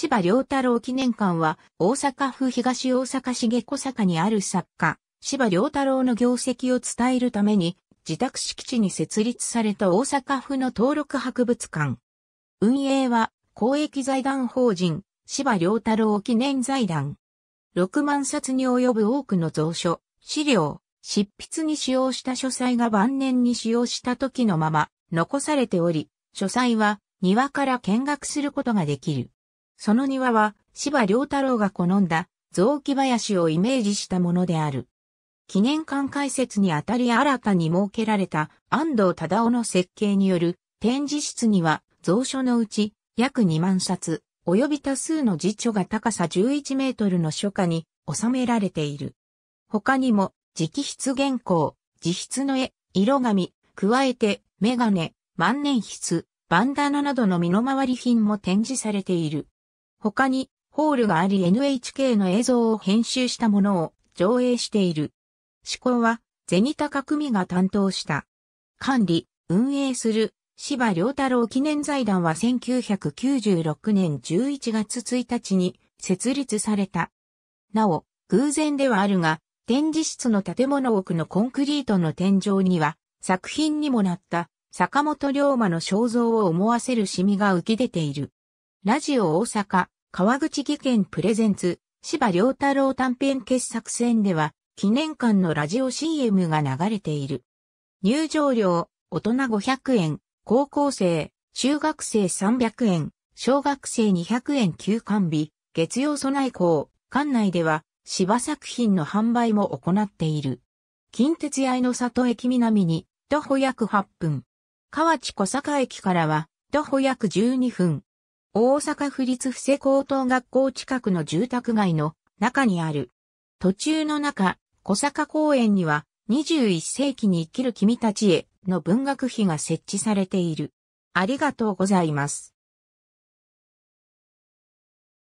芝良太郎記念館は、大阪府東大阪市下小坂にある作家、芝良太郎の業績を伝えるために、自宅敷地に設立された大阪府の登録博物館。運営は、公益財団法人、芝良太郎記念財団。6万冊に及ぶ多くの蔵書、資料、執筆に使用した書斎が晩年に使用した時のまま、残されており、書斎は庭から見学することができる。その庭は、芝良太郎が好んだ雑木林をイメージしたものである。記念館開設にあたり新たに設けられた安藤忠夫の設計による展示室には蔵書のうち約2万冊及び多数の辞書が高さ11メートルの書家に収められている。他にも直筆原稿、自筆の絵、色紙、加えてメガネ、万年筆、バンダナなどの身の回り品も展示されている。他に、ホールがあり NHK の映像を編集したものを上映している。思考は、ゼニタ革命が担当した。管理、運営する、芝良太郎記念財団は1996年11月1日に設立された。なお、偶然ではあるが、展示室の建物奥のコンクリートの天井には、作品にもなった坂本龍馬の肖像を思わせるシミが浮き出ている。ラジオ大阪、川口技研プレゼンツ、芝良太郎短編傑作選では、記念館のラジオ CM が流れている。入場料、大人500円、高校生、中学生300円、小学生200円休館日、月曜備え校、館内では、芝作品の販売も行っている。近鉄愛の里駅南に、徒歩約8分。河内小坂駅からは、徒歩約12分。大阪府立布施高等学校近くの住宅街の中にある。途中の中、小坂公園には21世紀に生きる君たちへの文学碑が設置されている。ありがとうございます。